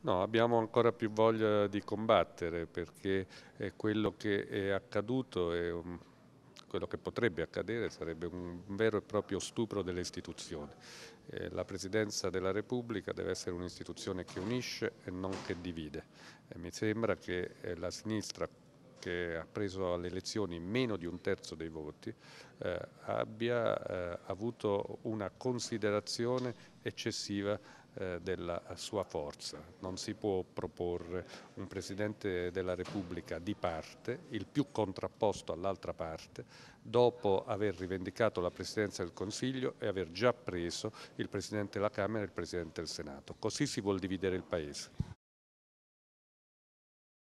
No, abbiamo ancora più voglia di combattere perché quello che è accaduto e quello che potrebbe accadere sarebbe un vero e proprio stupro delle istituzioni. Eh, la Presidenza della Repubblica deve essere un'istituzione che unisce e non che divide. E mi sembra che eh, la sinistra che ha preso alle elezioni meno di un terzo dei voti, eh, abbia eh, avuto una considerazione eccessiva eh, della sua forza. Non si può proporre un Presidente della Repubblica di parte, il più contrapposto all'altra parte, dopo aver rivendicato la Presidenza del Consiglio e aver già preso il Presidente della Camera e il Presidente del Senato. Così si vuol dividere il Paese.